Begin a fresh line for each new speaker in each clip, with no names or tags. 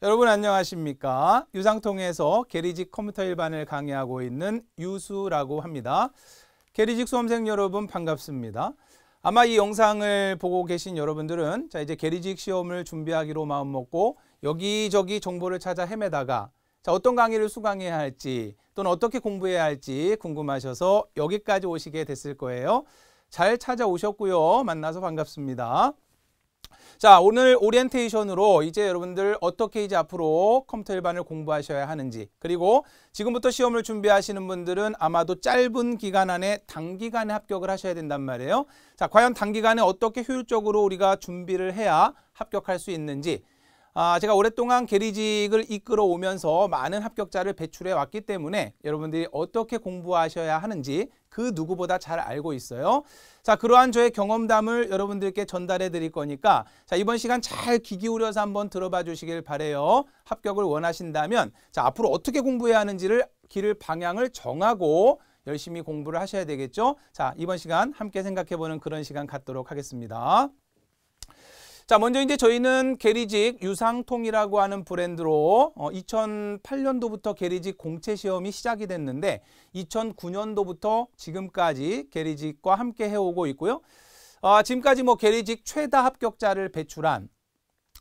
여러분 안녕하십니까? 유상통에서 계리직 컴퓨터 일반을 강의하고 있는 유수라고 합니다. 계리직 수험생 여러분 반갑습니다. 아마 이 영상을 보고 계신 여러분들은 자 이제 계리직 시험을 준비하기로 마음먹고 여기저기 정보를 찾아 헤매다가 자 어떤 강의를 수강해야 할지 또는 어떻게 공부해야 할지 궁금하셔서 여기까지 오시게 됐을 거예요. 잘 찾아오셨고요. 만나서 반갑습니다. 자, 오늘 오리엔테이션으로 이제 여러분들 어떻게 이제 앞으로 컴퓨터 일반을 공부하셔야 하는지 그리고 지금부터 시험을 준비하시는 분들은 아마도 짧은 기간 안에 단기간에 합격을 하셔야 된단 말이에요. 자, 과연 단기간에 어떻게 효율적으로 우리가 준비를 해야 합격할 수 있는지 아, 제가 오랫동안 게리직을 이끌어 오면서 많은 합격자를 배출해 왔기 때문에 여러분들이 어떻게 공부하셔야 하는지 그 누구보다 잘 알고 있어요. 자, 그러한 저의 경험담을 여러분들께 전달해 드릴 거니까 자, 이번 시간 잘 귀 기울여서 한번 들어봐 주시길 바래요. 합격을 원하신다면 자, 앞으로 어떻게 공부해야 하는지를 길을 방향을 정하고 열심히 공부를 하셔야 되겠죠. 자, 이번 시간 함께 생각해 보는 그런 시간 갖도록 하겠습니다. 자, 먼저 이제 저희는 게리직 유상통이라고 하는 브랜드로 어, 2008년도부터 게리직 공채 시험이 시작이 됐는데 2009년도부터 지금까지 게리직과 함께 해오고 있고요. 어, 지금까지 뭐 게리직 최다 합격자를 배출한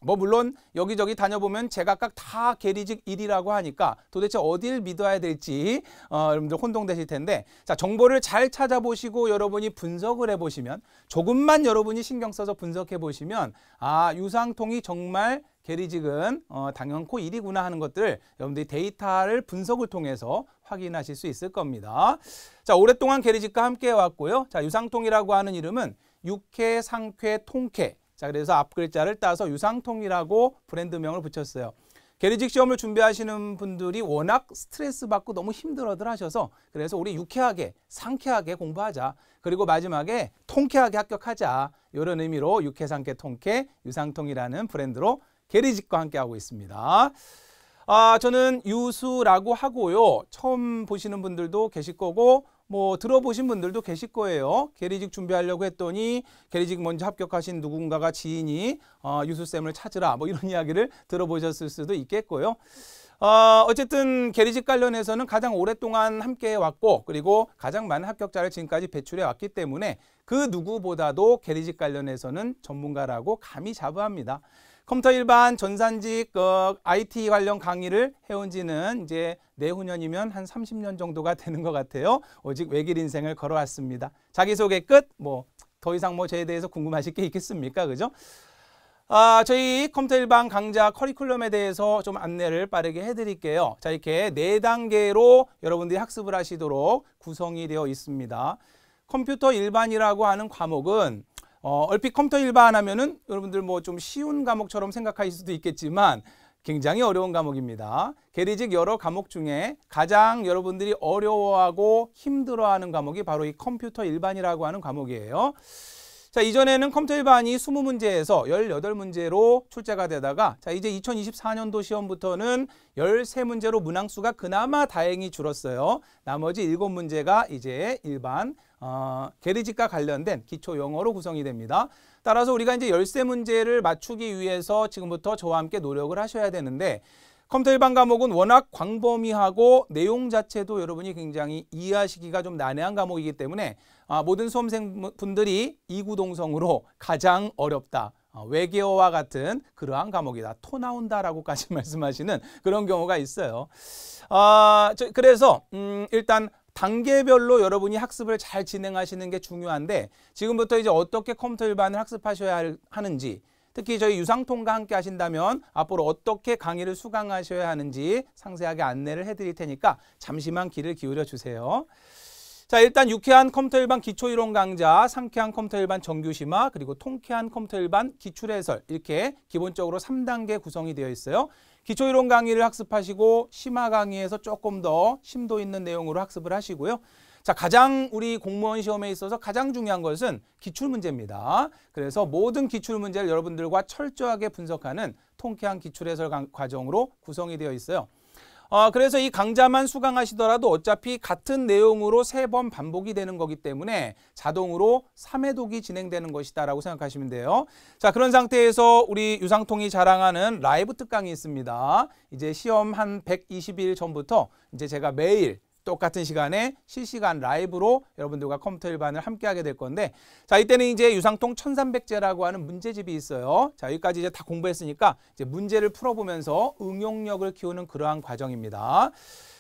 뭐 물론 여기저기 다녀보면 제각각 다계리직 1이라고 하니까 도대체 어딜 믿어야 될지 어, 여러분들 혼동되실 텐데 자 정보를 잘 찾아보시고 여러분이 분석을 해보시면 조금만 여러분이 신경 써서 분석해보시면 아 유상통이 정말 계리직은 어, 당연코 1이구나 하는 것들 여러분들이 데이터를 분석을 통해서 확인하실 수 있을 겁니다. 자 오랫동안 계리직과 함께 해 왔고요. 자 유상통이라고 하는 이름은 육회, 상쾌, 통쾌 자, 그래서 앞글자를 따서 유상통이라고 브랜드명을 붙였어요. 계리직 시험을 준비하시는 분들이 워낙 스트레스 받고 너무 힘들어들 하셔서 그래서 우리 유쾌하게 상쾌하게 공부하자. 그리고 마지막에 통쾌하게 합격하자. 이런 의미로 유쾌상쾌 통쾌 유상통이라는 브랜드로 계리직과 함께하고 있습니다. 아, 저는 유수라고 하고요. 처음 보시는 분들도 계실 거고 뭐 들어보신 분들도 계실 거예요. 계리직 준비하려고 했더니 계리직 먼저 합격하신 누군가가 지인이 어, 유수쌤을 찾으라 뭐 이런 이야기를 들어보셨을 수도 있겠고요. 어, 어쨌든 게리직 관련해서는 가장 오랫동안 함께 해왔고 그리고 가장 많은 합격자를 지금까지 배출해 왔기 때문에 그 누구보다도 게리직 관련해서는 전문가라고 감히 자부합니다. 컴퓨터 일반 전산직 어, IT 관련 강의를 해온 지는 이제 내후년이면 한 30년 정도가 되는 것 같아요. 오직 외길 인생을 걸어왔습니다. 자기소개 끝. 뭐 더 이상 뭐 저에 대해서 궁금하실 게 있겠습니까? 그죠? 아, 저희 컴퓨터 일반 강좌 커리큘럼에 대해서 좀 안내를 빠르게 해드릴게요. 자, 이렇게 네 단계로 여러분들이 학습을 하시도록 구성이 되어 있습니다. 컴퓨터 일반이라고 하는 과목은 어, 얼핏 컴퓨터 일반 하면은 여러분들 뭐 좀 쉬운 과목처럼 생각하실 수도 있겠지만 굉장히 어려운 과목입니다. 게리직 여러 과목 중에 가장 여러분들이 어려워하고 힘들어하는 과목이 바로 이 컴퓨터 일반이라고 하는 과목이에요. 자, 이전에는 컴퓨터 일반이 20문제에서 18문제로 출제가 되다가 자, 이제 2024년도 시험부터는 13문제로 문항수가 그나마 다행히 줄었어요. 나머지 7문제가 이제 일반 어, 게리직과 관련된 기초 용어로 구성이 됩니다. 따라서 우리가 이제 열쇠 문제를 맞추기 위해서 지금부터 저와 함께 노력을 하셔야 되는데 컴퓨터 일반 과목은 워낙 광범위하고 내용 자체도 여러분이 굉장히 이해하시기가 좀 난해한 과목이기 때문에 아, 모든 수험생분들이 이구동성으로 가장 어렵다. 어, 외계어와 같은 그러한 과목이다. 토 나온다라고까지 말씀하시는 그런 경우가 있어요. 아, 저, 그래서 음, 일단 단계별로 여러분이 학습을 잘 진행하시는 게 중요한데 지금부터 이제 어떻게 컴퓨터 일반을 학습하셔야 하는지 특히 저희 유상통과 함께 하신다면 앞으로 어떻게 강의를 수강하셔야 하는지 상세하게 안내를 해드릴 테니까 잠시만 귀를 기울여 주세요. 자 일단 유쾌한 컴퓨터 일반 기초이론 강좌, 상쾌한 컴퓨터 일반 정규심화, 그리고 통쾌한 컴퓨터 일반 기출해설 이렇게 기본적으로 3단계 구성이 되어 있어요. 기초이론 강의를 학습하시고 심화 강의에서 조금 더 심도 있는 내용으로 학습을 하시고요. 자, 가장 우리 공무원 시험에 있어서 가장 중요한 것은 기출문제입니다. 그래서 모든 기출문제를 여러분들과 철저하게 분석하는 통쾌한 기출해설 과정으로 구성이 되어 있어요. 어, 그래서 이 강좌만 수강하시더라도 어차피 같은 내용으로 세 번 반복이 되는 거기 때문에 자동으로 3회독이 진행되는 것이다라고 생각하시면 돼요. 자, 그런 상태에서 우리 유상통이 자랑하는 라이브 특강이 있습니다. 이제 시험 한 120일 전부터 이제 제가 매일 똑같은 시간에 실시간 라이브로 여러분들과 컴퓨터 일반을 함께하게 될 건데 자 이때는 이제 유상통 1300제라고 하는 문제집이 있어요. 자 여기까지 이제 다 공부했으니까 이제 문제를 풀어보면서 응용력을 키우는 그러한 과정입니다.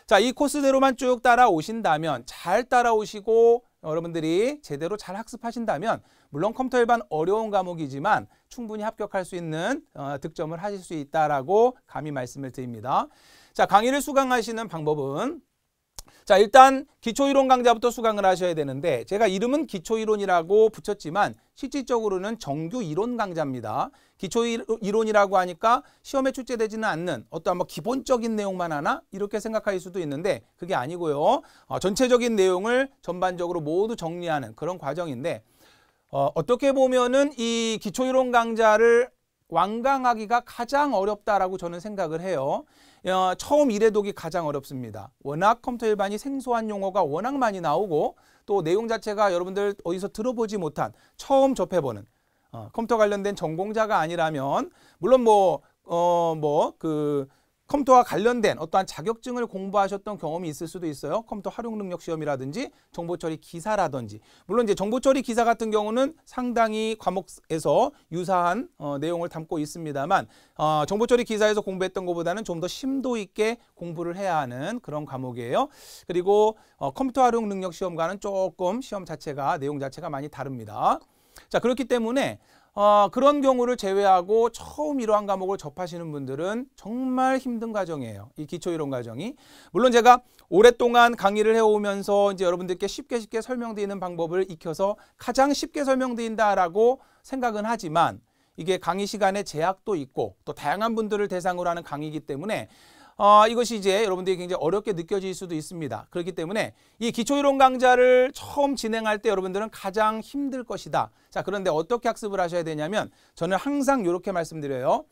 자 이 코스대로만 쭉 따라오신다면 잘 따라오시고 여러분들이 제대로 잘 학습하신다면 물론 컴퓨터 일반 어려운 과목이지만 충분히 합격할 수 있는 어, 득점을 하실 수 있다라고 감히 말씀을 드립니다. 자 강의를 수강하시는 방법은 자 일단 기초이론 강좌부터 수강을 하셔야 되는데 제가 이름은 기초이론이라고 붙였지만 실질적으로는 정규 이론 강좌입니다. 기초이론이라고 하니까 시험에 출제되지는 않는 어떠한 뭐 기본적인 내용만 하나 이렇게 생각할 수도 있는데 그게 아니고요. 어, 전체적인 내용을 전반적으로 모두 정리하는 그런 과정인데 어, 어떻게 보면은 이 기초이론 강좌를 완강하기가 가장 어렵다라고 저는 생각을 해요. 어, 처음 이해독이 가장 어렵습니다. 워낙 컴퓨터 일반이 생소한 용어가 워낙 많이 나오고 또 내용 자체가 여러분들 어디서 들어보지 못한 처음 접해보는 어, 컴퓨터 관련된 전공자가 아니라면 물론 뭐어뭐그 컴퓨터와 관련된 어떠한 자격증을 공부하셨던 경험이 있을 수도 있어요. 컴퓨터 활용 능력 시험이라든지 정보 처리 기사라든지 물론 이제 정보 처리 기사 같은 경우는 상당히 과목에서 유사한 어, 내용을 담고 있습니다만 어, 정보 처리 기사에서 공부했던 것보다는 좀 더 심도 있게 공부를 해야 하는 그런 과목이에요. 그리고 어, 컴퓨터 활용 능력 시험과는 조금 시험 자체가 내용 자체가 많이 다릅니다. 자 그렇기 때문에 어, 그런 경우를 제외하고 처음 이러한 과목을 접하시는 분들은 정말 힘든 과정이에요. 이 기초이론 과정이. 물론 제가 오랫동안 강의를 해오면서 이제 여러분들께 쉽게 쉽게 설명드리는 방법을 익혀서 가장 쉽게 설명드린다라고 생각은 하지만 이게 강의 시간에 제약도 있고 또 다양한 분들을 대상으로 하는 강의이기 때문에 어, 이것이 이제 여러분들이 굉장히 어렵게 느껴질 수도 있습니다. 그렇기 때문에 이 기초이론 강좌를 처음 진행할 때 여러분들은 가장 힘들 것이다. 자, 그런데 어떻게 학습을 하셔야 되냐면 저는 항상 이렇게 말씀드려요.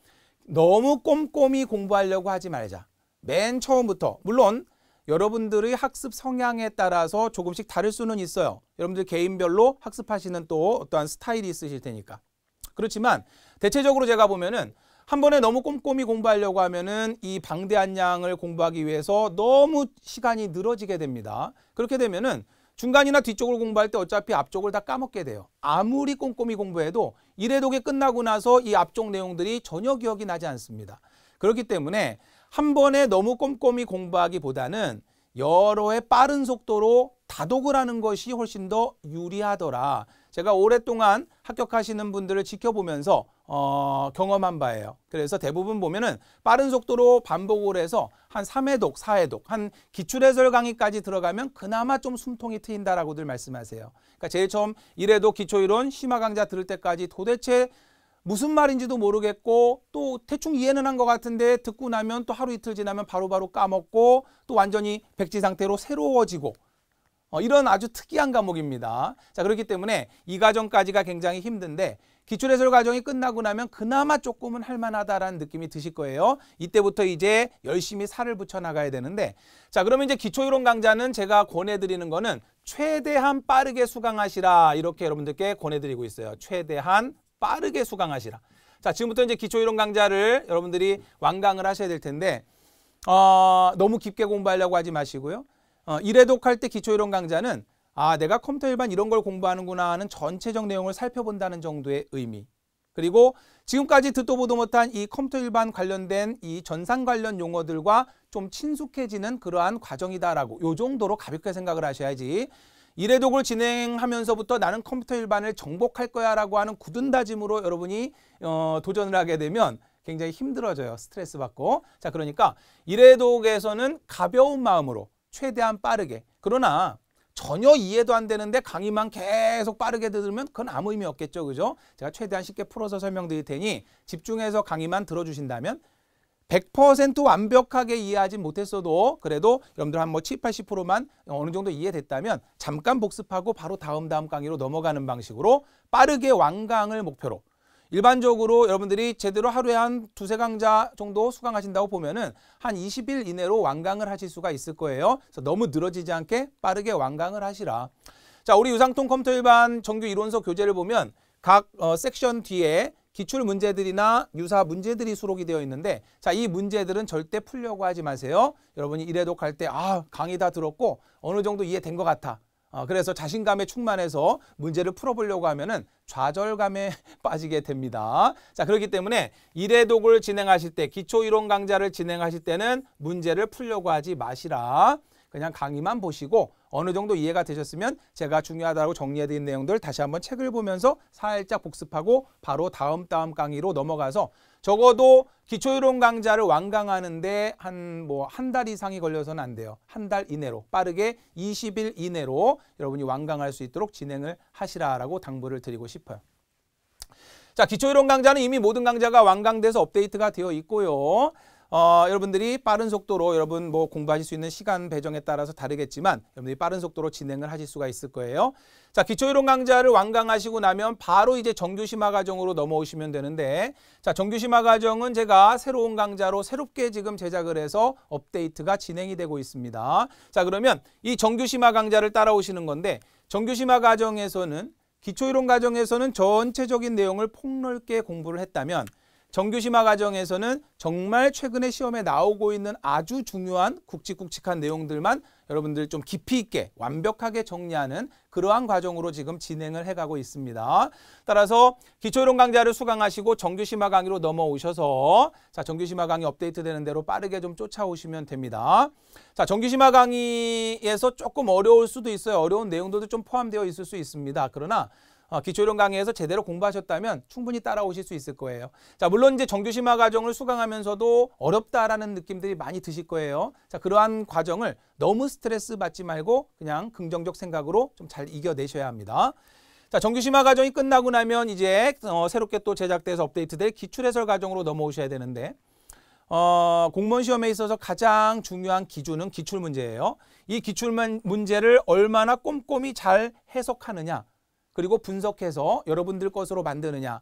너무 꼼꼼히 공부하려고 하지 말자. 맨 처음부터 물론 여러분들의 학습 성향에 따라서 조금씩 다를 수는 있어요. 여러분들 개인별로 학습하시는 또 어떠한 스타일이 있으실 테니까. 그렇지만 대체적으로 제가 보면은 한 번에 너무 꼼꼼히 공부하려고 하면은 이 방대한 양을 공부하기 위해서 너무 시간이 늘어지게 됩니다. 그렇게 되면은 중간이나 뒤쪽을 공부할 때 어차피 앞쪽을 다 까먹게 돼요. 아무리 꼼꼼히 공부해도 1회독이 끝나고 나서 이 앞쪽 내용들이 전혀 기억이 나지 않습니다. 그렇기 때문에 한 번에 너무 꼼꼼히 공부하기보다는 여러 해 빠른 속도로 다독을 하는 것이 훨씬 더 유리하더라. 제가 오랫동안 합격하시는 분들을 지켜보면서 어, 경험한 바예요. 그래서 대부분 보면은 빠른 속도로 반복을 해서 한 3회독, 4회독, 한 기출해설 강의까지 들어가면 그나마 좀 숨통이 트인다라고들 말씀하세요. 그러니까 제일 처음 1회도 기초이론 심화 강좌 들을 때까지 도대체 무슨 말인지도 모르겠고 또 대충 이해는 한 것 같은데 듣고 나면 또 하루 이틀 지나면 바로바로 바로 까먹고 또 완전히 백지 상태로 새로워지고 어, 이런 아주 특이한 과목입니다. 자 그렇기 때문에 이 과정까지가 굉장히 힘든데 기출해설 과정이 끝나고 나면 그나마 조금은 할만하다라는 느낌이 드실 거예요. 이때부터 이제 열심히 살을 붙여 나가야 되는데 자 그러면 이제 기초이론 강좌는 제가 권해드리는 거는 최대한 빠르게 수강하시라 이렇게 여러분들께 권해드리고 있어요. 최대한 빠르게 수강하시라. 자 지금부터 이제 기초이론 강좌를 여러분들이 완강을 하셔야 될 텐데 어, 너무 깊게 공부하려고 하지 마시고요. 1회독할 어, 때 기초이론 강좌는 아 내가 컴퓨터 일반 이런 걸 공부하는구나 하는 전체적 내용을 살펴본다는 정도의 의미 그리고 지금까지 듣도 보도 못한 이 컴퓨터 일반 관련된 이 전산 관련 용어들과 좀 친숙해지는 그러한 과정이다라고 요 정도로 가볍게 생각을 하셔야지 1회 독을 진행하면서부터 나는 컴퓨터 일반을 정복할 거야 라고 하는 굳은 다짐으로 여러분이 어, 도전을 하게 되면 굉장히 힘들어져요. 스트레스 받고. 자, 그러니까 1회 독에서는 가벼운 마음으로 최대한 빠르게. 그러나 전혀 이해도 안 되는데 강의만 계속 빠르게 들으면 그건 아무 의미 없겠죠. 그죠? 제가 최대한 쉽게 풀어서 설명드릴 테니 집중해서 강의만 들어주신다면 100% 완벽하게 이해하지 못했어도 그래도 여러분들 한 뭐 7, 80%만 어느 정도 이해됐다면 잠깐 복습하고 바로 다음 다음 강의로 넘어가는 방식으로 빠르게 완강을 목표로 일반적으로 여러분들이 제대로 하루에 한 두세 강좌 정도 수강하신다고 보면은 한 20일 이내로 완강을 하실 수가 있을 거예요. 그래서 너무 늘어지지 않게 빠르게 완강을 하시라. 자, 우리 유상통 컴퓨터 일반 정규 이론서 교재를 보면 각 어, 섹션 뒤에 기출 문제들이나 유사 문제들이 수록이 되어 있는데 자이 문제들은 절대 풀려고 하지 마세요. 여러분이 이래독할 때아 강의 다 들었고 어느 정도 이해된 것 같아. 어, 그래서 자신감에 충만해서 문제를 풀어보려고 하면은 좌절감에 빠지게 됩니다. 자, 그렇기 때문에 일회독을 진행하실 때, 기초이론 강좌를 진행하실 때는 문제를 풀려고 하지 마시라. 그냥 강의만 보시고 어느 정도 이해가 되셨으면 제가 중요하다고 정리해드린 내용들 다시 한번 책을 보면서 살짝 복습하고 바로 다음 다음 강의로 넘어가서 적어도 기초이론 강좌를 완강하는데 한 뭐 한 달 이상이 걸려서는 안 돼요. 한 달 이내로 빠르게 20일 이내로 여러분이 완강할 수 있도록 진행을 하시라라고 당부를 드리고 싶어요. 자, 기초이론 강좌는 이미 모든 강좌가 완강돼서 업데이트가 되어 있고요. 어, 여러분들이 빠른 속도로 여러분 뭐 공부하실 수 있는 시간 배정에 따라서 다르겠지만 여러분들이 빠른 속도로 진행을 하실 수가 있을 거예요. 자, 기초이론 강좌를 완강하시고 나면 바로 이제 정규심화 과정으로 넘어오시면 되는데 자, 정규심화 과정은 제가 새로운 강좌로 새롭게 지금 제작을 해서 업데이트가 진행이 되고 있습니다. 자, 그러면 이 정규심화 강좌를 따라오시는 건데 정규심화 과정에서는 기초이론 과정에서는 전체적인 내용을 폭넓게 공부를 했다면 정규심화 과정에서는 정말 최근에 시험에 나오고 있는 아주 중요한 굵직굵직한 내용들만 여러분들 좀 깊이 있게 완벽하게 정리하는 그러한 과정으로 지금 진행을 해가고 있습니다. 따라서 기초이론 강좌를 수강하시고 정규심화 강의로 넘어오셔서 자 정규심화 강의 업데이트되는 대로 빠르게 좀 쫓아오시면 됩니다. 자 정규심화 강의에서 조금 어려울 수도 있어요. 어려운 내용들도 좀 포함되어 있을 수 있습니다. 그러나 어, 기초이론 강의에서 제대로 공부하셨다면 충분히 따라오실 수 있을 거예요. 자, 물론 이제 정규심화 과정을 수강하면서도 어렵다라는 느낌들이 많이 드실 거예요. 자, 그러한 과정을 너무 스트레스 받지 말고 그냥 긍정적 생각으로 좀 잘 이겨내셔야 합니다. 자, 정규심화 과정이 끝나고 나면 이제 어, 새롭게 또 제작돼서 업데이트될 기출해설 과정으로 넘어오셔야 되는데 어, 공무원 시험에 있어서 가장 중요한 기준은 기출문제예요. 이 기출문제를 얼마나 꼼꼼히 잘 해석하느냐 그리고 분석해서 여러분들 것으로 만드느냐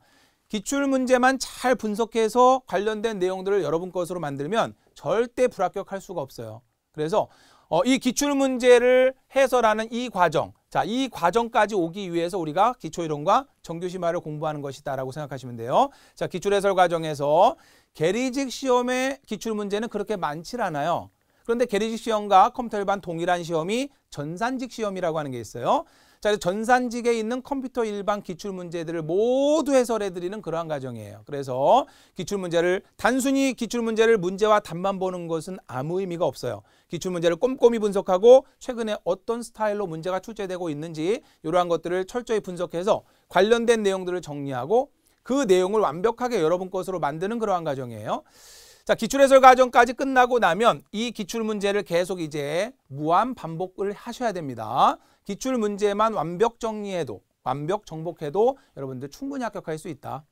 기출 문제만 잘 분석해서 관련된 내용들을 여러분 것으로 만들면 절대 불합격할 수가 없어요. 그래서 어, 이 기출 문제를 해설하는 이 과정, 자, 이 과정까지 오기 위해서 우리가 기초이론과 정규심화를 공부하는 것이다라고 생각하시면 돼요. 자, 기출 해설 과정에서 게리직 시험의 기출 문제는 그렇게 많질 않아요. 그런데 게리직 시험과 컴퓨터 일반 동일한 시험이 전산직 시험이라고 하는 게 있어요. 자, 전산직에 있는 컴퓨터 일반 기출 문제들을 모두 해설해 드리는 그러한 과정이에요. 그래서 기출 문제를 단순히 기출 문제를 문제와 답만 보는 것은 아무 의미가 없어요. 기출 문제를 꼼꼼히 분석하고 최근에 어떤 스타일로 문제가 출제되고 있는지 이러한 것들을 철저히 분석해서 관련된 내용들을 정리하고 그 내용을 완벽하게 여러분 것으로 만드는 그러한 과정이에요. 자, 기출해설 과정까지 끝나고 나면 이 기출문제를 계속 이제 무한 반복을 하셔야 됩니다. 기출문제만 완벽 정리해도 완벽 정복해도 여러분들 충분히 합격할 수 있다.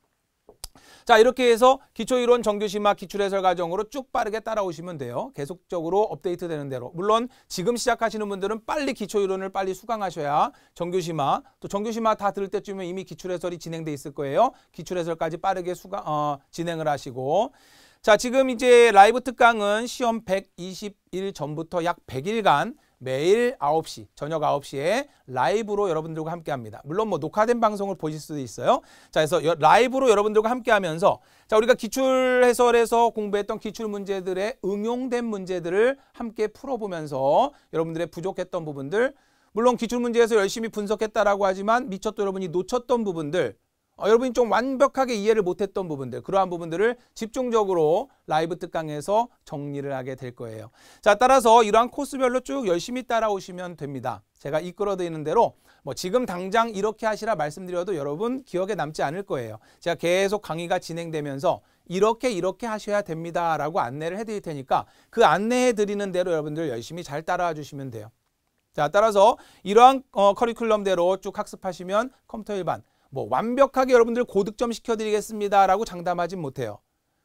자 이렇게 해서 기초이론 정규심화 기출해설 과정으로 쭉 빠르게 따라오시면 돼요. 계속적으로 업데이트 되는 대로. 물론 지금 시작하시는 분들은 빨리 기초이론을 빨리 수강하셔야 정규심화 또 정규심화 다 들을 때쯤에 이미 기출해설이 진행돼 있을 거예요. 기출해설까지 빠르게 수강 어, 진행을 하시고 자, 지금 이제 라이브 특강은 시험 1 2 0일 전부터 약 100일간 매일 9시, 저녁 9시에 라이브로 여러분들과 함께합니다. 물론 뭐 녹화된 방송을 보실 수도 있어요. 자, 그래서 여, 라이브로 여러분들과 함께하면서 자 우리가 기출 해설에서 공부했던 기출 문제들의 응용된 문제들을 함께 풀어보면서 여러분들의 부족했던 부분들 물론 기출 문제에서 열심히 분석했다라고 하지만 미쳤또 여러분이 놓쳤던 부분들 어, 여러분이 좀 완벽하게 이해를 못했던 부분들 그러한 부분들을 집중적으로 라이브 특강에서 정리를 하게 될 거예요. 자 따라서 이러한 코스별로 쭉 열심히 따라오시면 됩니다. 제가 이끌어드리는 대로 뭐 지금 당장 이렇게 하시라 말씀드려도 여러분 기억에 남지 않을 거예요. 제가 계속 강의가 진행되면서 이렇게 이렇게 하셔야 됩니다 라고 안내를 해드릴 테니까 그 안내해 드리는 대로 여러분들 열심히 잘 따라와 주시면 돼요. 자 따라서 이러한 어, 커리큘럼대로 쭉 학습하시면 컴퓨터 일반 뭐 완벽하게 여러분들 고득점 시켜드리겠습니다라고 장담하진 못해요.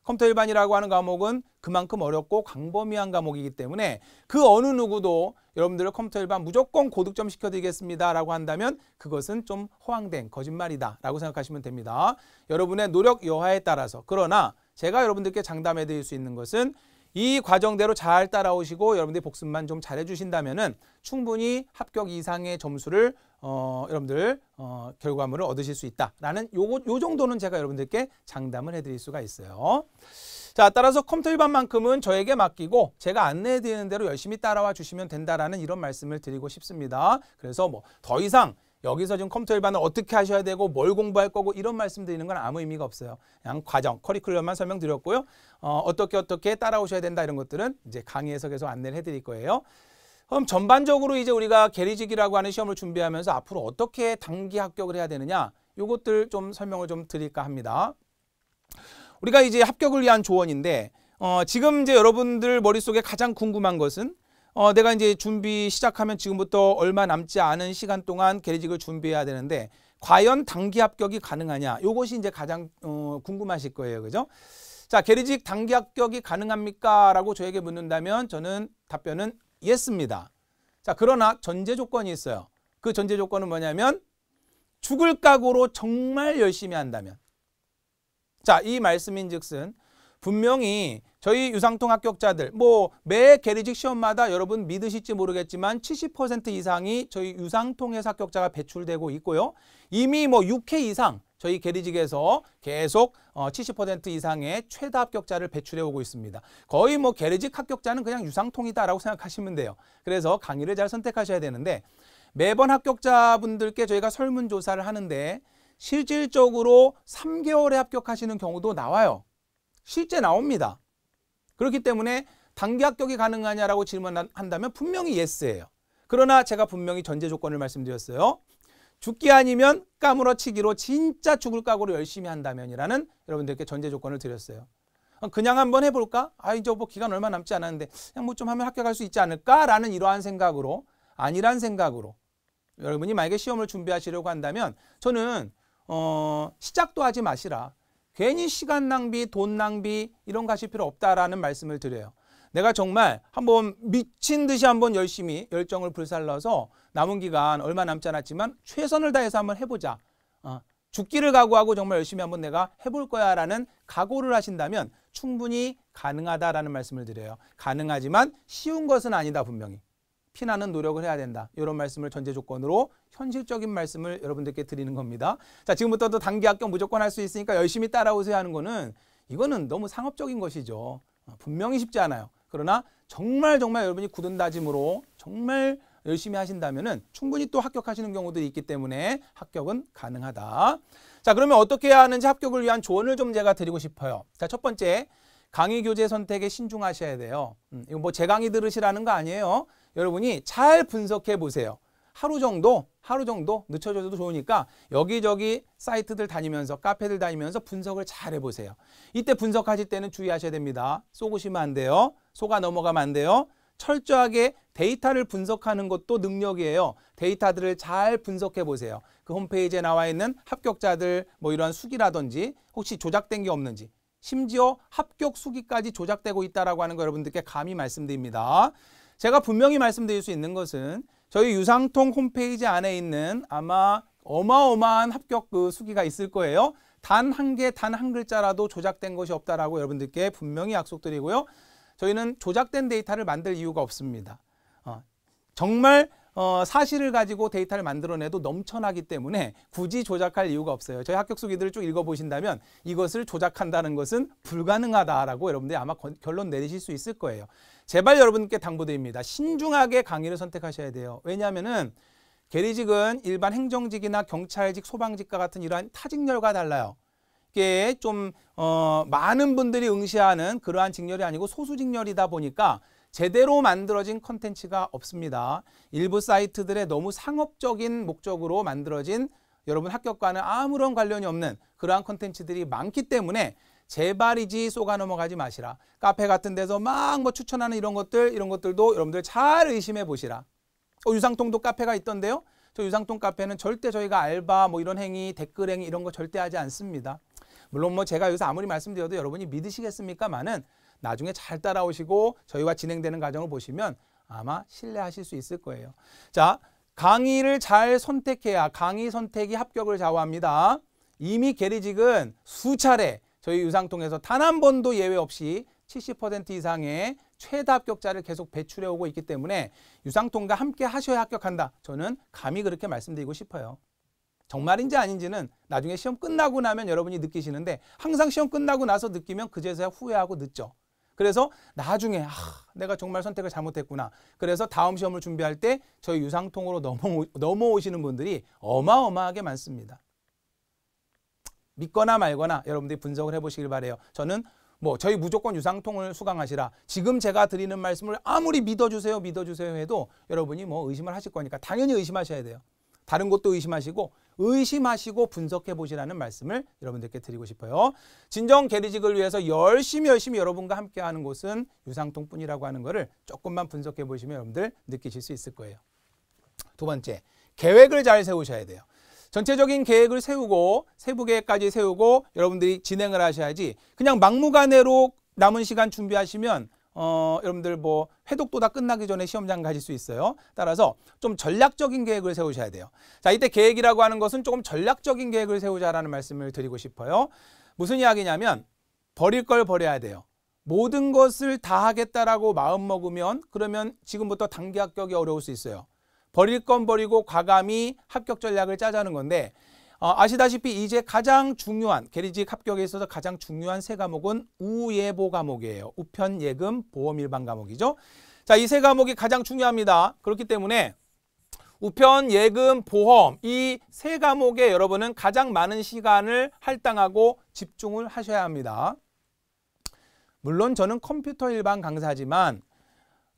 컴퓨터 일반이라고 하는 과목은 그만큼 어렵고 광범위한 과목이기 때문에 그 어느 누구도 여러분들 컴퓨터 일반 무조건 고득점 시켜드리겠습니다라고 한다면 그것은 좀 허황된 거짓말이다라고 생각하시면 됩니다. 여러분의 노력 여하에 따라서 그러나 제가 여러분들께 장담해 드릴 수 있는 것은 이 과정대로 잘 따라오시고 여러분들이 복습만 좀잘해주신다면 충분히 합격 이상의 점수를 어, 여러분들 어, 결과물을 얻으실 수 있다라는 요요 정도는 제가 여러분들께 장담을 해드릴 수가 있어요. 자, 따라서 컴퓨터 일반만큼은 저에게 맡기고 제가 안내해 드리는 대로 열심히 따라와 주시면 된다라는 이런 말씀을 드리고 싶습니다. 그래서 뭐 더 이상 여기서 지금 컴퓨터 일반은 어떻게 하셔야 되고 뭘 공부할 거고 이런 말씀 드리는 건 아무 의미가 없어요. 그냥 과정, 커리큘럼만 설명드렸고요. 어, 어떻게 어떻게 따라오셔야 된다 이런 것들은 이제 강의에서 계속 안내를 해드릴 거예요. 그럼 전반적으로 이제 우리가 개리직이라고 하는 시험을 준비하면서 앞으로 어떻게 단기 합격을 해야 되느냐 이것들 좀 설명을 좀 드릴까 합니다. 우리가 이제 합격을 위한 조언인데 어, 지금 이제 여러분들 머릿속에 가장 궁금한 것은 어, 내가 이제 준비 시작하면 지금부터 얼마 남지 않은 시간 동안 계리직을 준비해야 되는데 과연 단기 합격이 가능하냐? 요것이 이제 가장 어, 궁금하실 거예요. 그죠? 자, 계리직 단기 합격이 가능합니까? 라고 저에게 묻는다면 저는 답변은 예스입니다. 자, 그러나 전제 조건이 있어요. 그 전제 조건은 뭐냐면 죽을 각오로 정말 열심히 한다면. 자, 이 말씀인 즉슨 분명히 저희 유상통 합격자들 뭐매 계리직 시험마다 여러분 믿으실지 모르겠지만 70% 이상이 저희 유상통에서 합격자가 배출되고 있고요. 이미 뭐 6회 이상 저희 게리직에서 계속 70% 어, 이상의 최다 합격자를 배출해 오고 있습니다. 거의 뭐 게리직 합격자는 그냥 유상통이다라고 생각하시면 돼요. 그래서 강의를 잘 선택하셔야 되는데 매번 합격자분들께 저희가 설문조사를 하는데 실질적으로 3개월에 합격하시는 경우도 나와요. 실제 나옵니다. 그렇기 때문에 단기 합격이 가능하냐라고 질문한다면 분명히 예스예요. 그러나 제가 분명히 전제 조건을 말씀드렸어요. 죽기 아니면 까무러치기로 진짜 죽을 각오로 열심히 한다면이라는 여러분들께 전제 조건을 드렸어요. 그냥 한번 해볼까? 아 이제 뭐 기간 얼마 남지 않았는데 그냥 뭐 좀 하면 합격할 수 있지 않을까라는 이러한 생각으로 아니란 생각으로 여러분이 만약에 시험을 준비하시려고 한다면 저는 어, 시작도 하지 마시라. 괜히 시간 낭비, 돈 낭비 이런 거 하실 필요 없다라는 말씀을 드려요. 내가 정말 한번 미친 듯이 한번 열심히 열정을 불살라서 남은 기간 얼마 남지 않았지만 최선을 다해서 한번 해보자. 어, 죽기를 각오하고 정말 열심히 한번 내가 해볼 거야라는 각오를 하신다면 충분히 가능하다라는 말씀을 드려요. 가능하지만 쉬운 것은 아니다 분명히. 피나는 노력을 해야 된다. 이런 말씀을 전제 조건으로 현실적인 말씀을 여러분들께 드리는 겁니다. 자, 지금부터 도 단기 합격 무조건 할 수 있으니까 열심히 따라오세요 하는 거는 이거는 너무 상업적인 것이죠. 어, 분명히 쉽지 않아요. 그러나 정말 정말 여러분이 굳은 다짐으로 정말 열심히 하신다면은 충분히 또 합격하시는 경우들이 있기 때문에 합격은 가능하다. 자, 그러면 어떻게 해야 하는지 합격을 위한 조언을 좀 제가 드리고 싶어요. 자, 첫 번째. 강의 교재 선택에 신중하셔야 돼요. 음, 이거 뭐 제 강의 들으시라는 거 아니에요. 여러분이 잘 분석해 보세요. 하루 정도 하루 정도 늦춰져도 좋으니까 여기저기 사이트들 다니면서 카페들 다니면서 분석을 잘 해보세요. 이때 분석하실 때는 주의하셔야 됩니다. 쏘고시면 안 돼요. 속아 넘어가면 안 돼요. 철저하게 데이터를 분석하는 것도 능력이에요. 데이터들을 잘 분석해 보세요. 그 홈페이지에 나와 있는 합격자들 뭐 이러한 수기라든지 혹시 조작된 게 없는지 심지어 합격 수기까지 조작되고 있다라고 하는 거 여러분들께 감히 말씀드립니다. 제가 분명히 말씀드릴 수 있는 것은 저희 유상통 홈페이지 안에 있는 아마 어마어마한 합격 그 수기가 있을 거예요. 단 한 개, 단 한 글자라도 조작된 것이 없다라고 여러분들께 분명히 약속드리고요. 저희는 조작된 데이터를 만들 이유가 없습니다. 어, 정말 어, 사실을 가지고 데이터를 만들어내도 넘쳐나기 때문에 굳이 조작할 이유가 없어요. 저희 합격수 기들을 쭉 읽어보신다면 이것을 조작한다는 것은 불가능하다라고 여러분들이 아마 결론 내리실 수 있을 거예요. 제발 여러분께 당부드립니다. 신중하게 강의를 선택하셔야 돼요. 왜냐하면은 계리직은 일반 행정직이나 경찰직, 소방직과 같은 이러한 타직렬과 달라요. 이게 좀 어, 많은 분들이 응시하는 그러한 직렬이 아니고 소수 직렬이다 보니까 제대로 만들어진 컨텐츠가 없습니다. 일부 사이트들의 너무 상업적인 목적으로 만들어진 여러분 합격과는 아무런 관련이 없는 그러한 컨텐츠들이 많기 때문에 제발이지 쏘가 넘어가지 마시라. 카페 같은 데서 막 뭐 추천하는 이런 것들 이런 것들도 여러분들 잘 의심해 보시라. 어, 유상통도 카페가 있던데요. 저 유상통 카페는 절대 저희가 알바 뭐 이런 행위, 댓글 행위 이런 거 절대 하지 않습니다. 물론 뭐 제가 여기서 아무리 말씀드려도 여러분이 믿으시겠습니까만은 나중에 잘 따라오시고 저희와 진행되는 과정을 보시면 아마 신뢰하실 수 있을 거예요. 자, 강의를 잘 선택해야 강의 선택이 합격을 좌우합니다. 이미 게리직은 수차례 저희 유상 통해서 단 한 번도 예외 없이 70% 이상의 최다 합격자를 계속 배출해 오고 있기 때문에 유상통과 함께 하셔야 합격한다. 저는 감히 그렇게 말씀드리고 싶어요. 정말인지 아닌지는 나중에 시험 끝나고 나면 여러분이 느끼시는데 항상 시험 끝나고 나서 느끼면 그제서야 후회하고 늦죠. 그래서 나중에 아, 내가 정말 선택을 잘못했구나. 그래서 다음 시험을 준비할 때 저희 유상통으로 넘어, 넘어오시는 분들이 어마어마하게 많습니다. 믿거나 말거나 여러분들이 분석을 해보시길 바래요. 저는 뭐 저희 무조건 유상통을 수강하시라. 지금 제가 드리는 말씀을 아무리 믿어주세요, 믿어주세요 해도 여러분이 뭐 의심을 하실 거니까 당연히 의심하셔야 돼요. 다른 것도 의심하시고 의심하시고 분석해 보시라는 말씀을 여러분들께 드리고 싶어요. 진정 게리직을 위해서 열심히 열심히 여러분과 함께 하는 곳은 유상통뿐이라고 하는 것을 조금만 분석해 보시면 여러분들 느끼실 수 있을 거예요. 두 번째, 계획을 잘 세우셔야 돼요. 전체적인 계획을 세우고 세부 계획까지 세우고 여러분들이 진행을 하셔야지 그냥 막무가내로 남은 시간 준비하시면 어, 여러분들 뭐 회독도 다 끝나기 전에 시험장 가실 수 있어요. 따라서 좀 전략적인 계획을 세우셔야 돼요. 자, 이때 계획이라고 하는 것은 조금 전략적인 계획을 세우자라는 말씀을 드리고 싶어요. 무슨 이야기냐면 버릴 걸 버려야 돼요. 모든 것을 다 하겠다라고 마음먹으면 그러면 지금부터 단기 합격이 어려울 수 있어요. 버릴 건 버리고 과감히 합격 전략을 짜자는 건데 어, 아시다시피 이제 가장 중요한 게리직 합격에 있어서 가장 중요한 세 과목은 우예보 과목이에요. 우편 예금 보험 일반 과목이죠. 자, 이 세 과목이 가장 중요합니다. 그렇기 때문에 우편, 예금, 보험 이 세 과목에 여러분은 가장 많은 시간을 할당하고 집중을 하셔야 합니다. 물론 저는 컴퓨터 일반 강사지만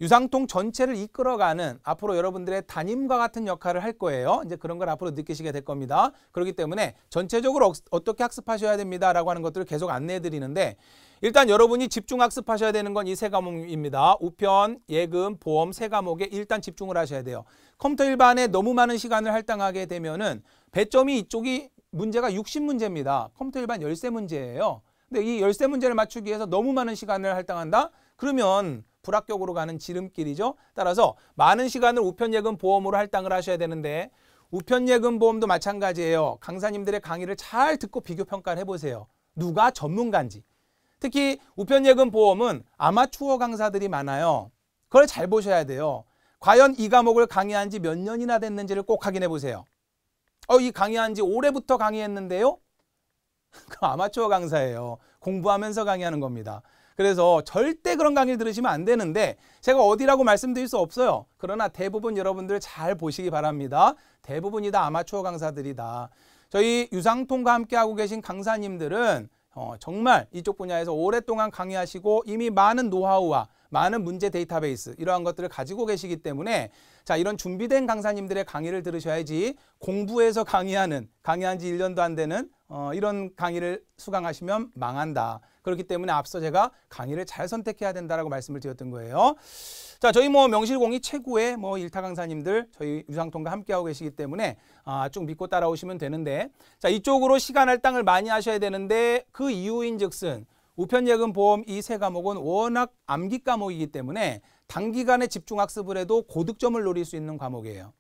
유상통 전체를 이끌어가는 앞으로 여러분들의 담임과 같은 역할을 할 거예요. 이제 그런 걸 앞으로 느끼시게 될 겁니다. 그렇기 때문에 전체적으로 어떻게 학습하셔야 됩니다라고 하는 것들을 계속 안내해 드리는데 일단 여러분이 집중 학습하셔야 되는 건 이 세 과목입니다. 우편, 예금, 보험 세 과목에 일단 집중을 하셔야 돼요. 컴퓨터 일반에 너무 많은 시간을 할당하게 되면은 배점이 이쪽이 문제가 60문제입니다. 컴퓨터 일반 1 3 문제예요 근데 이1 3 문제를 맞추기 위해서 너무 많은 시간을 할당한다? 그러면 불합격으로 가는 지름길이죠. 따라서 많은 시간을 우편예금 보험으로 할당을 하셔야 되는데 우편예금 보험도 마찬가지예요. 강사님들의 강의를 잘 듣고 비교 평가를 해보세요. 누가 전문가인지. 특히 우편예금 보험은 아마추어 강사들이 많아요. 그걸 잘 보셔야 돼요. 과연 이 과목을 강의한 지 몇 년이나 됐는지를 꼭 확인해 보세요. 어, 이 강의한 지 올해부터 강의했는데요? 그 아마추어 강사예요. 공부하면서 강의하는 겁니다. 그래서 절대 그런 강의 를 들으시면 안 되는데 제가 어디라고 말씀드릴 수 없어요. 그러나 대부분 여러분들 잘 보시기 바랍니다. 대부분이 다 아마추어 강사들이다. 저희 유상통과 함께하고 계신 강사님들은 어, 정말 이쪽 분야에서 오랫동안 강의하시고 이미 많은 노하우와 많은 문제 데이터베이스 이러한 것들을 가지고 계시기 때문에 자 이런 준비된 강사님들의 강의를 들으셔야지 공부해서 강의하는 강의한 지1년도안 되는 어, 이런 강의를 수강하시면 망한다. 그렇기 때문에 앞서 제가 강의를 잘 선택해야 된다라고 말씀을 드렸던 거예요. 자, 저희 뭐 명실공히 최고의 뭐 일타 강사님들 저희 유상통과 함께하고 계시기 때문에 아, 쭉 믿고 따라오시면 되는데 자, 이쪽으로 시간 할당을 많이 하셔야 되는데 그 이유인즉슨 우편예금 보험 이 세 과목은 워낙 암기 과목이기 때문에 단기간에 집중학습을 해도 고득점을 노릴 수 있는 과목이에요.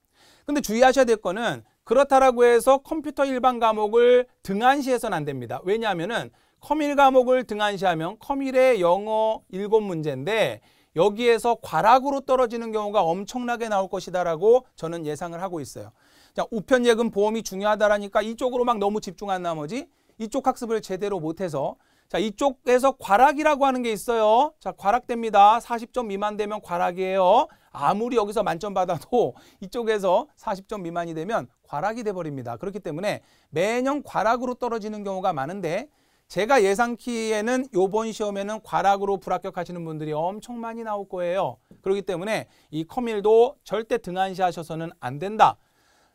근데 주의하셔야 될 거는 그렇다라고 해서 컴퓨터 일반 과목을 등한시해서는 안 됩니다. 왜냐하면은 커밀 과목을 등한시하면 커밀의 영어 일곱 문제인데 여기에서 과락으로 떨어지는 경우가 엄청나게 나올 것이다라고 저는 예상을 하고 있어요. 자, 우편 예금 보험이 중요하다라니까 이쪽으로 막 너무 집중한 나머지 이쪽 학습을 제대로 못해서 자, 이쪽에서 과락이라고 하는 게 있어요. 자, 과락됩니다. 40점 미만 되면 과락이에요. 아무리 여기서 만점 받아도 이쪽에서 40점 미만이 되면 과락이 돼버립니다. 그렇기 때문에 매년 과락으로 떨어지는 경우가 많은데 제가 예상키에는 요번 시험에는 과락으로 불합격하시는 분들이 엄청 많이 나올 거예요. 그렇기 때문에 이 커밀도 절대 등한시 하셔서는 안 된다.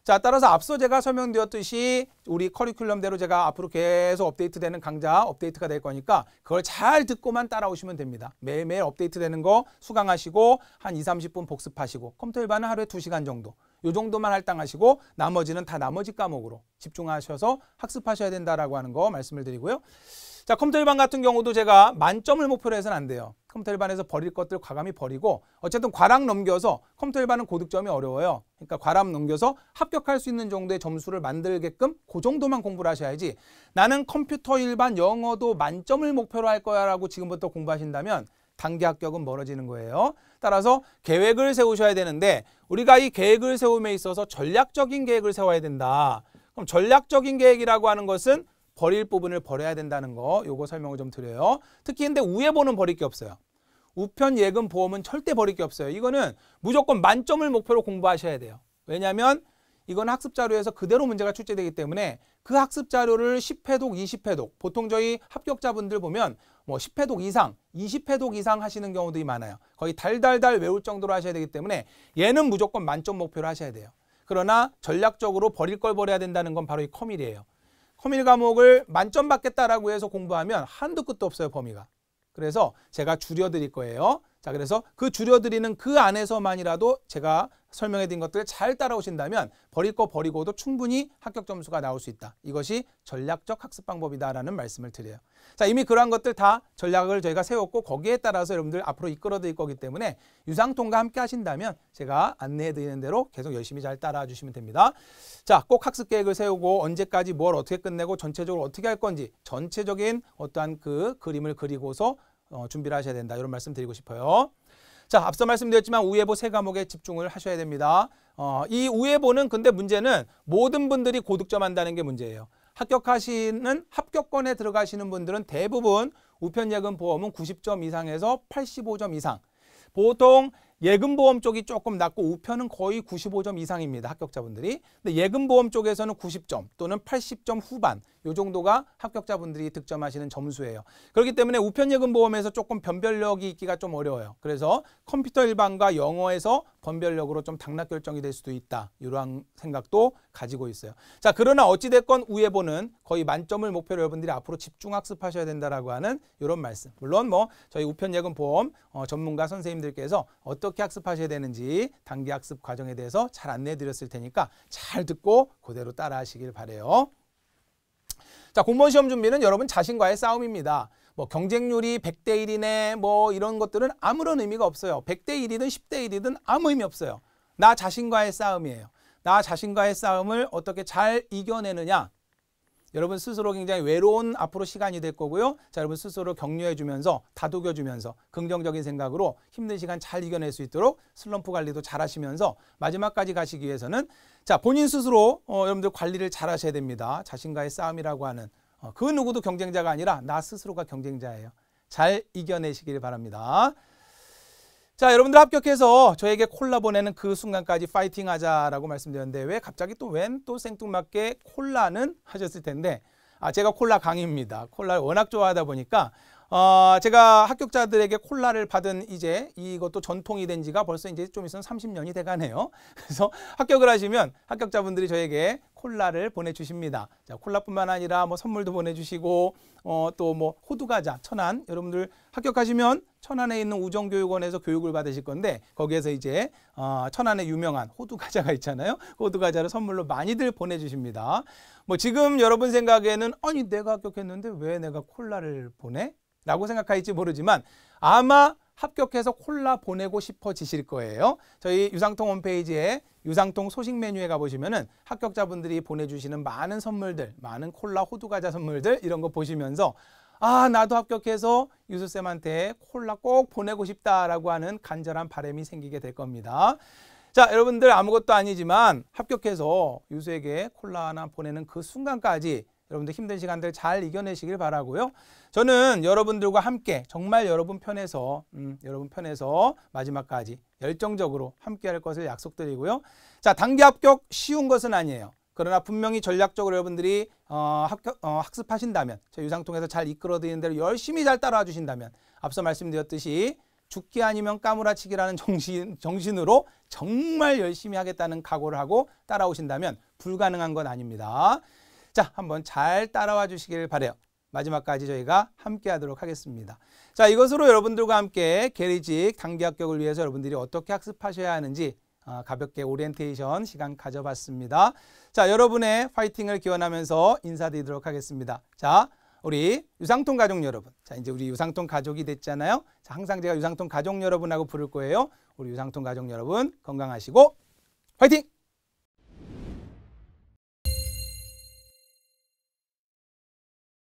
자, 따라서 앞서 제가 설명드렸듯이 우리 커리큘럼대로 제가 앞으로 계속 업데이트되는 강좌 업데이트가 될 거니까 그걸 잘 듣고만 따라오시면 됩니다. 매일매일 업데이트되는 거 수강하시고 한 2, 30분 복습하시고 컴퓨터 일반은 하루에 2시간 정도 요 정도만 할당하시고 나머지는 다 나머지 과목으로 집중하셔서 학습하셔야 된다라고 하는 거 말씀을 드리고요. 자, 컴퓨터 일반 같은 경우도 제가 만점을 목표로 해서는 안 돼요. 컴퓨터 일반에서 버릴 것들 과감히 버리고 어쨌든 과락 넘겨서 컴퓨터 일반은 고득점이 어려워요. 그러니까 과락 넘겨서 합격할 수 있는 정도의 점수를 만들게끔 그 정도만 공부를 하셔야지 나는 컴퓨터 일반 영어도 만점을 목표로 할 거야 라고 지금부터 공부하신다면 단기 합격은 멀어지는 거예요. 따라서 계획을 세우셔야 되는데 우리가 이 계획을 세움에 있어서 전략적인 계획을 세워야 된다. 그럼 전략적인 계획이라고 하는 것은 버릴 부분을 버려야 된다는 거 요거 설명을 좀 드려요. 특히 근데 우회보는 버릴 게 없어요. 우편 예금 보험은 절대 버릴 게 없어요. 이거는 무조건 만점을 목표로 공부하셔야 돼요. 왜냐하면 이건 학습 자료에서 그대로 문제가 출제되기 때문에 그 학습 자료를 10회독, 20회독 보통 저희 합격자분들 보면 뭐 10회독 이상, 20회독 이상 하시는 경우들이 많아요. 거의 달달달 외울 정도로 하셔야 되기 때문에 얘는 무조건 만점 목표로 하셔야 돼요. 그러나 전략적으로 버릴 걸 버려야 된다는 건 바로 이 커밀이에요. 커밀 과목을 만점 받겠다라고 해서 공부하면 한도 끝도 없어요, 범위가. 그래서 제가 줄여드릴 거예요. 자, 그래서 그 줄여드리는 그 안에서만이라도 제가 설명해 드린 것들을 잘 따라오신다면 버릴 고 버리고도 충분히 합격 점수가 나올 수 있다. 이것이 전략적 학습 방법이다라는 말씀을 드려요. 자, 이미 그러한 것들 다 전략을 저희가 세웠고 거기에 따라서 여러분들 앞으로 이끌어 드릴 거기 때문에 유상통과 함께 하신다면 제가 안내해 드리는 대로 계속 열심히 잘 따라와 주시면 됩니다. 자, 꼭 학습 계획을 세우고 언제까지 뭘 어떻게 끝내고 전체적으로 어떻게 할 건지 전체적인 어떠한 그 그림을 그리고서 어, 준비를 하셔야 된다. 이런 말씀 드리고 싶어요. 자, 앞서 말씀드렸지만 우회보세 과목에 집중을 하셔야 됩니다. 어, 이우회보는 근데 문제는 모든 분들이 고득점한다는 게 문제예요. 합격하시는 합격권에 들어가시는 분들은 대부분 우편예금 보험은 90점 이상에서 85점 이상 보통 예금보험 쪽이 조금 낮고 우편은 거의 95점 이상입니다. 합격자분들이. 근데 예금보험 쪽에서는 90점 또는 80점 후반 이 정도가 합격자분들이 득점하시는 점수예요. 그렇기 때문에 우편 예금보험에서 조금 변별력이 있기가 좀 어려워요. 그래서 컴퓨터 일반과 영어에서 건별력으로 좀 당락 결정이 될 수도 있다. 이러한 생각도 가지고 있어요. 자, 그러나 어찌됐건 우예보는 거의 만점을 목표로 여러분들이 앞으로 집중학습하셔야 된다라고 하는 이런 말씀. 물론 뭐 저희 우편예금 보험 어, 전문가 선생님들께서 어떻게 학습하셔야 되는지 단기 학습 과정에 대해서 잘 안내해 드렸을 테니까 잘 듣고 그대로 따라 하시길 바래요. 자, 공무원 시험 준비는 여러분 자신과의 싸움입니다. 뭐 경쟁률이 100대 1이네 뭐 이런 것들은 아무런 의미가 없어요. 100대 1이든 10대 1이든 아무 의미 없어요. 나 자신과의 싸움이에요. 나 자신과의 싸움을 어떻게 잘 이겨내느냐. 여러분 스스로 굉장히 외로운 앞으로 시간이 될 거고요. 자, 여러분 스스로 격려해 주면서 다독여 주면서 긍정적인 생각으로 힘든 시간 잘 이겨낼 수 있도록 슬럼프 관리도 잘 하시면서 마지막까지 가시기 위해서는 자, 본인 스스로 어, 여러분들 관리를 잘 하셔야 됩니다. 자신과의 싸움이라고 하는 어, 그 누구도 경쟁자가 아니라 나 스스로가 경쟁자예요. 잘 이겨내시길 바랍니다. 자, 여러분들 합격해서 저에게 콜라 보내는 그 순간까지 파이팅 하자라고 말씀드렸는데 왜 갑자기 또 웬또 또 생뚱맞게 콜라는 하셨을 텐데 아, 제가 콜라 강입니다. 콜라를 워낙 좋아하다 보니까 어, 제가 합격자들에게 콜라를 받은 이제 이것도 전통이 된 지가 벌써 이제 좀 있으면 30년이 돼가네요. 그래서 합격을 하시면 합격자분들이 저에게 콜라를 보내주십니다. 자, 콜라뿐만 아니라 뭐 선물도 보내주시고 어, 또 뭐 호두과자, 천안 여러분들 합격하시면 천안에 있는 우정교육원에서 교육을 받으실 건데 거기에서 이제 어, 천안에 유명한 호두과자가 있잖아요. 그 호두과자를 선물로 많이들 보내주십니다. 뭐 지금 여러분 생각에는 아니 내가 합격했는데 왜 내가 콜라를 보내? 라고 생각할지 모르지만 아마 합격해서 콜라 보내고 싶어지실 거예요. 저희 유상통 홈페이지에 유상통 소식 메뉴에 가보시면 합격자분들이 보내주시는 많은 선물들, 많은 콜라 호두과자 선물들 이런 거 보시면서 아 나도 합격해서 유수쌤한테 콜라 꼭 보내고 싶다라고 하는 간절한 바람이 생기게 될 겁니다. 자 여러분들 아무것도 아니지만 합격해서 유수에게 콜라 하나 보내는 그 순간까지 여러분들 힘든 시간들 잘 이겨내시길 바라고요. 저는 여러분들과 함께 정말 여러분 편에서 음, 여러분 편에서 마지막까지 열정적으로 함께할 것을 약속드리고요. 자 단기 합격 쉬운 것은 아니에요. 그러나 분명히 전략적으로 여러분들이 어, 합격, 어, 학습하신다면 제 유상통에서 잘 이끌어드리는 대로 열심히 잘 따라와 주신다면 앞서 말씀드렸듯이 죽기 아니면 까무라치기라는 정신, 정신으로 정말 열심히 하겠다는 각오를 하고 따라오신다면 불가능한 건 아닙니다. 자, 한번 잘 따라와 주시길 바래요. 마지막까지 저희가 함께 하도록 하겠습니다. 자, 이것으로 여러분들과 함께 계리직 단기 합격을 위해서 여러분들이 어떻게 학습하셔야 하는지 아, 가볍게 오리엔테이션 시간 가져봤습니다. 자, 여러분의 파이팅을 기원하면서 인사드리도록 하겠습니다. 자, 우리 유상통 가족 여러분. 자, 이제 우리 유상통 가족이 됐잖아요. 자, 항상 제가 유상통 가족 여러분하고 부를 거예요. 우리 유상통 가족 여러분 건강하시고 파이팅!